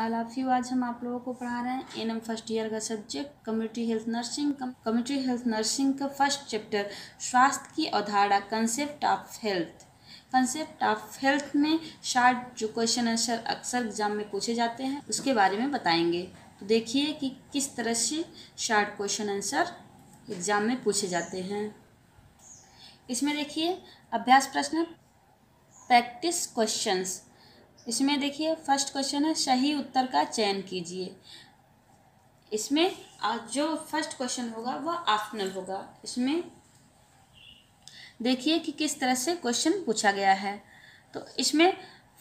I love you आज हम आप लोगों को पढ़ा रहे हैं एन एम फर्स्ट ईयर का subject community health nursing community health nursing का फर्स्ट चैप्टर स्वास्थ्य की अवधारणा concept of health concept of health में शार्ट जो क्वेश्चन आंसर अक्सर एग्जाम में पूछे जाते हैं उसके बारे में बताएंगे तो देखिए कि किस तरह से शार्ट क्वेश्चन आंसर एग्जाम में पूछे जाते हैं इसमें देखिए अभ्यास प्रश्न प्रैक्टिस क्वेश्चंस इसमें देखिए फर्स्ट क्वेश्चन है सही उत्तर का चयन कीजिए इसमें आज जो फर्स्ट क्वेश्चन होगा वह ऑप्शनल होगा इसमें देखिए कि किस तरह से क्वेश्चन पूछा गया है तो इसमें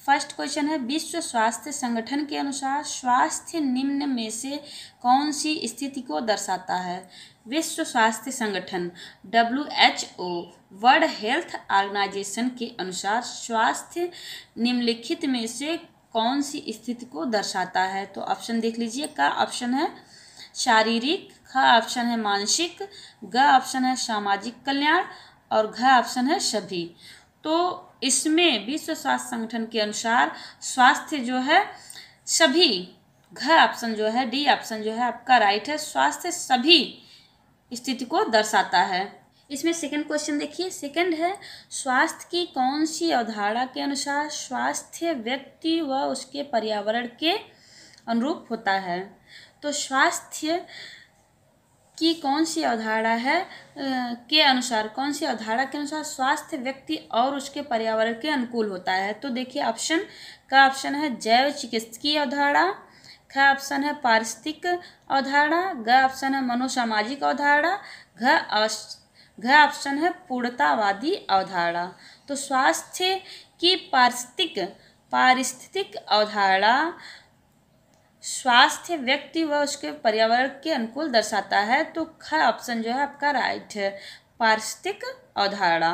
फर्स्ट क्वेश्चन है विश्व स्वास्थ्य संगठन के अनुसार स्वास्थ्य निम्न में से कौन सी स्थिति को दर्शाता है विश्व स्वास्थ्य संगठन W H O world health organisation के अनुसार स्वास्थ्य निम्नलिखित में से कौन सी स्थिति को दर्शाता है तो ऑप्शन देख लीजिए का ऑप्शन है शारीरिक ख ऑप्शन है मानसिक ग ऑप्शन है सामाजिक कल्याण और घ ऑप्शन है सभी तो इसमें विश्व स्वास्थ्य संगठन के अनुसार स्वास्थ्य जो है सभी घ ऑप्शन जो है डी ऑप्शन जो है आपका राइट है स्वास्थ्य सभी स्थिति को दर्शाता है इसमें सेकंड क्वेश्चन देखिए सेकंड है स्वास्थ्य की कौन सी अवधारणा के अनुसार स्वास्थ्य व्यक्ति व उसके पर्यावरण के अनुरूप होता है तो स्वास्थ्य कि कौन सी अवधारणा है के अनुसार कौन सी अवधारणा के अनुसार स्वास्थ्य व्यक्ति और उसके पर्यावरण के अनुकूल होता है तो देखिए ऑप्शन का ऑप्शन है जैव चिकित्सकीय अवधारणा ख ऑप्शन है पारिस्थितिक अवधारणा ग ऑप्शन है मनोसामाजिक अवधारणा घ घ ऑप्शन है पूर्णतावादी अवधारणा तो स्वास्थ्य की पारिस्थितिक पारिस्थितिक अवधारणा स्वास्थ्य व्यक्ति व उसके पर्यावरण के अनुकूल दर्शाता है तो ख ऑप्शन जो है आपका राइट है पारिस्थितिक अवधारणा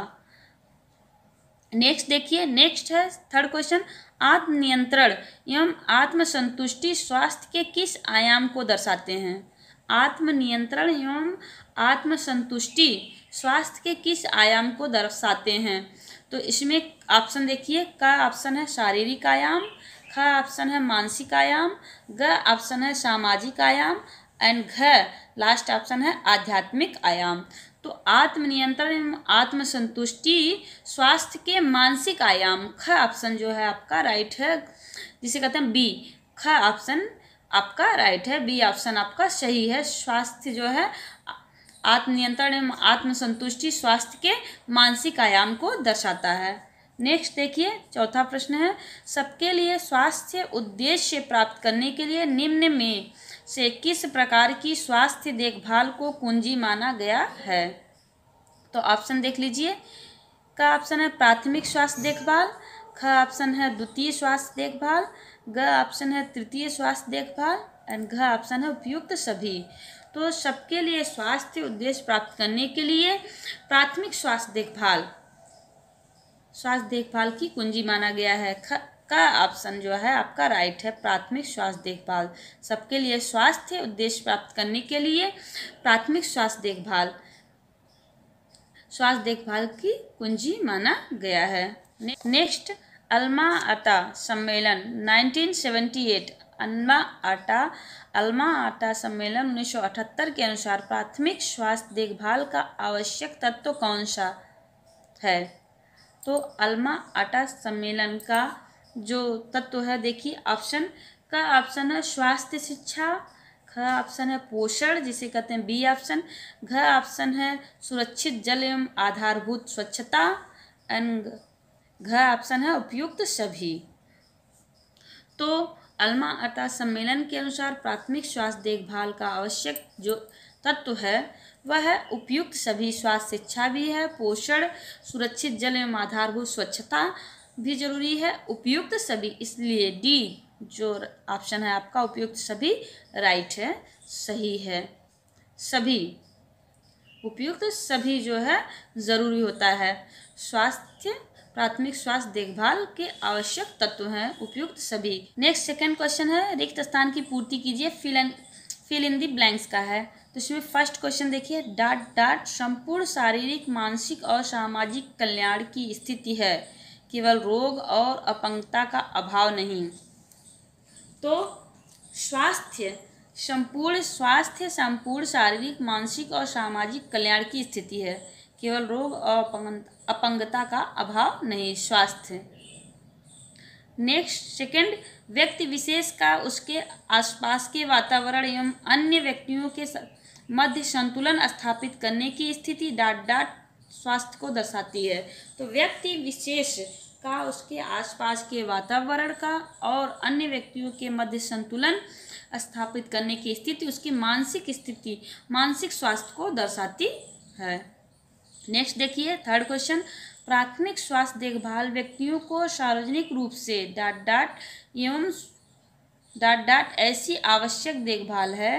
नेक्स्ट देखिए नेक्स्ट है थर्ड क्वेश्चन आत्मनियंत्रण एवं आत्मसंतुष्टि स्वास्थ्य के किस आयाम को दर्शाते हैं आत्मनियंत्रण एवं आत्मसंतुष्टि स्वास्थ्य के किस आयाम को दर्शाते हैं तो इसमें ऑप्शन देखिए का ऑप्शन है शारीरिक आयाम ख ऑप्शन है मानसिक आयाम ग ऑप्शन है सामाजिक आयाम एंड घ लास्ट ऑप्शन है आध्यात्मिक आयाम तो आत्मनियंत्रण एवं आत्मसंतुष्टि स्वास्थ्य के मानसिक आयाम ख ऑप्शन जो है आपका राइट है जिसे कहते हैं बी ख ऑप्शन आपका राइट है बी ऑप्शन आपका सही है स्वास्थ्य जो है आत्मनियंत्रण एवं आत्मसंतुष्टि स्वास्थ्य के मानसिक आयाम को दर्शाता है नेक्स्ट देखिए चौथा प्रश्न है सबके लिए स्वास्थ्य उद्देश्य प्राप्त करने के लिए निम्न में से किस प्रकार की स्वास्थ्य देखभाल को कुंजी माना गया है तो ऑप्शन देख लीजिए का ऑप्शन है प्राथमिक स्वास्थ्य देखभाल ख ऑप्शन है द्वितीय स्वास्थ्य देखभाल ग ऑप्शन है तृतीय स्वास्थ्य देखभाल एंड घ ऑप्शन है उपयुक्त सभी तो सबके लिए स्वास्थ्य उद्देश्य प्राप्त करने के लिए प्राथमिक स्वास्थ्य देखभाल स्वास्थ्य देखभाल की कुंजी माना गया है ख का ऑप्शन जो है आपका राइट है प्राथमिक स्वास्थ्य देखभाल सबके लिए स्वास्थ्य उद्देश्य प्राप्त करने के लिए प्राथमिक स्वास्थ्य देखभाल स्वास्थ्य देखभाल की कुंजी माना गया है नेक्स्ट अल्मा अटा सम्मेलन 1978 अल्मा आटा अल्मा आटा सम्मेलन 1978 के अनुसार प्राथमिक स्वास्थ्य देखभाल का आवश्यक तत्व तो कौन सा है तो अल्मा आटा सम्मेलन का जो तत्व है देखिए ऑप्शन का ऑप्शन है स्वास्थ्य शिक्षा ख ऑप्शन है पोषण जिसे कहते हैं बी ऑप्शन घ ऑप्शन है सुरक्षित जल एवं आधारभूत स्वच्छता एंड घ ऑप्शन है उपयुक्त सभी तो अल्मा अटा सम्मेलन के अनुसार प्राथमिक स्वास्थ्य देखभाल का आवश्यक जो तत्व है वह उपयुक्त सभी स्वास्थ्य शिक्षा भी है पोषण सुरक्षित जल एवं आधारभूत स्वच्छता भी जरूरी है उपयुक्त सभी इसलिए डी जो ऑप्शन है आपका उपयुक्त सभी राइट है सही है सभी उपयुक्त सभी जो है ज़रूरी होता है स्वास्थ्य प्राथमिक स्वास्थ्य देखभाल के आवश्यक तत्व हैं उपयुक्त सभी नेक्स्ट सेकंड क्वेश्चन है रिक्त स्थान की पूर्ति कीजिए fill and fill in the blanks का है तो इसमें फर्स्ट क्वेश्चन देखिए डाट डाट संपूर्ण शारीरिक मानसिक और सामाजिक कल्याण की स्थिति है केवल रोग और अपंगता का अभाव नहीं तो स्वास्थ्य संपूर्ण स्वास्थ्य संपूर्ण शारीरिक मानसिक और सामाजिक कल्याण की स्थिति है केवल रोग और अपंगता का अभाव नहीं स्वास्थ्य नेक्स्ट सेकंड व्यक्ति विशेष का उसके आसपास के वातावरण एवं अन्य व्यक्तियों के मध्य संतुलन स्थापित करने की स्थिति डाट डाट स्वास्थ्य को दर्शाती है तो व्यक्ति विशेष का उसके आसपास के वातावरण का और अन्य व्यक्तियों के मध्य संतुलन स्थापित करने की स्थिति उसकी मानसिक स्थिति मानसिक स्वास्थ्य को दर्शाती है नेक्स्ट देखिए थर्ड क्वेश्चन प्राथमिक स्वास्थ्य देखभाल व्यक्तियों को सार्वजनिक रूप से डाट डाट एवं डाट डाट ऐसी आवश्यक देखभाल है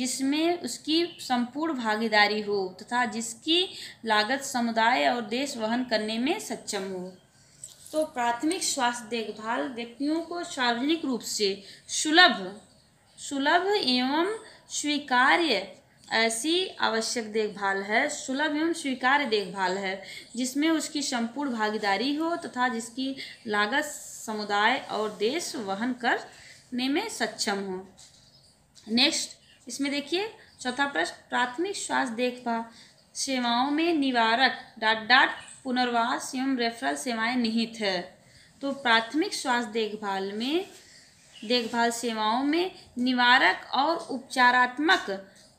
जिसमें उसकी संपूर्ण भागीदारी हो तथा जिसकी लागत समुदाय और देश वहन करने में सक्षम हो तो प्राथमिक स्वास्थ्य देखभाल व्यक्तियों को सार्वजनिक रूप से सुलभ सुलभ एवं स्वीकार्य ऐसी आवश्यक देखभाल है सुलभ एवं स्वीकार्य देखभाल है जिसमें उसकी संपूर्ण भागीदारी हो तथा जिसकी लागत समुदाय और देश वहन करने में सक्षम हो नेक्स्ट इसमें देखिए चौथा प्रश्न प्राथमिक स्वास्थ्य देखभाल सेवाओं में निवारक डाट डाट पुनर्वास एवं रेफरल सेवाएं निहित है तो प्राथमिक स्वास्थ्य देखभाल में देखभाल सेवाओं में निवारक और उपचारात्मक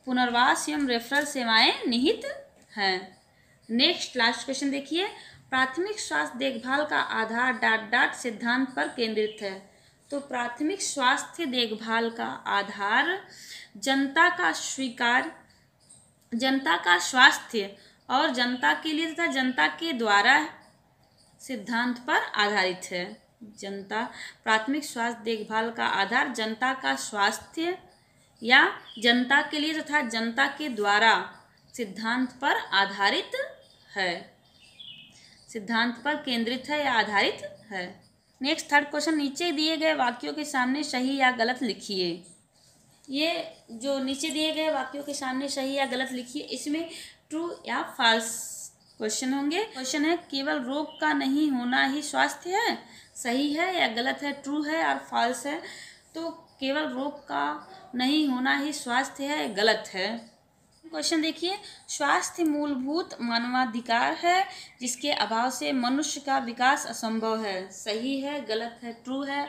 पुनर्वास एवं रेफरल सेवाएं निहित हैं नेक्स्ट लास्ट क्वेश्चन देखिए प्राथमिक स्वास्थ्य देखभाल का आधार डाट डाट सिद्धांत पर केंद्रित है तो प्राथमिक स्वास्थ्य देखभाल का आधार जनता का स्वीकार जनता का स्वास्थ्य और जनता के लिए तथा जनता के द्वारा सिद्धांत पर आधारित है जनता प्राथमिक स्वास्थ्य देखभाल का आधार जनता का स्वास्थ्य या जनता के लिए तथा जनता के द्वारा सिद्धांत पर आधारित है सिद्धांत पर केंद्रित है या आधारित है नेक्स्ट थर्ड क्वेश्चन नीचे दिए गए वाक्यों के सामने सही या गलत लिखिए ये जो नीचे दिए गए वाक्यों के सामने सही या गलत लिखिए इसमें ट्रू या फॉल्स क्वेश्चन होंगे क्वेश्चन है केवल रोग का नहीं होना ही स्वास्थ्य है सही है या गलत है ट्रू है और फॉल्स है तो केवल रोग का नहीं होना ही स्वास्थ्य है गलत है क्वेश्चन देखिए स्वास्थ्य मूलभूत मानवाधिकार है जिसके अभाव से मनुष्य का विकास असंभव है सही है गलत है ट्रू है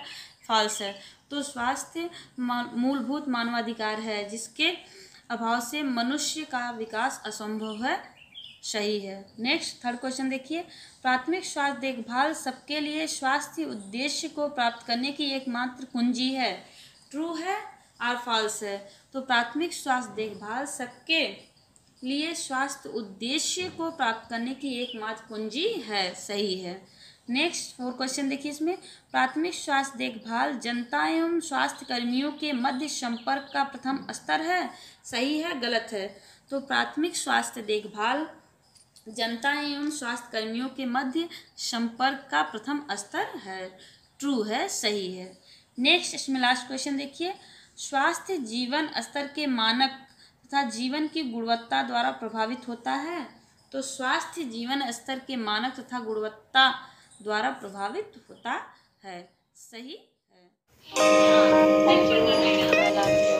फॉल्स है तो स्वास्थ्य मूलभूत मानवाधिकार है जिसके अभाव से मनुष्य का विकास असंभव है सही है नेक्स्ट थर्ड क्वेश्चन देखिए प्राथमिक स्वास्थ्य देखभाल सबके लिए स्वास्थ्य उद्देश्य को प्राप्त करने की एकमात्र कुंजी है ट्रू है और फॉल्स है तो प्राथमिक स्वास्थ्य देखभाल सबके लिए स्वास्थ्य उद्देश्य को प्राप्त करने की एकमात्र पूंजी है सही है नेक्स्ट फोर क्वेश्चन देखिए इसमें प्राथमिक स्वास्थ्य देखभाल जनता एवं स्वास्थ्य कर्मियों के मध्य संपर्क का प्रथम स्तर है सही है गलत है तो प्राथमिक स्वास्थ्य देखभाल जनता एवं स्वास्थ्य कर्मियों के मध्य संपर्क का प्रथम स्तर है ट्रू है सही है नेक्स्ट इसमें लास्ट क्वेश्चन देखिए स्वास्थ्य जीवन स्तर के मानक तथा जीवन की गुणवत्ता द्वारा प्रभावित होता है तो स्वास्थ्य जीवन स्तर के मानक तथा गुणवत्ता द्वारा प्रभावित होता है सही है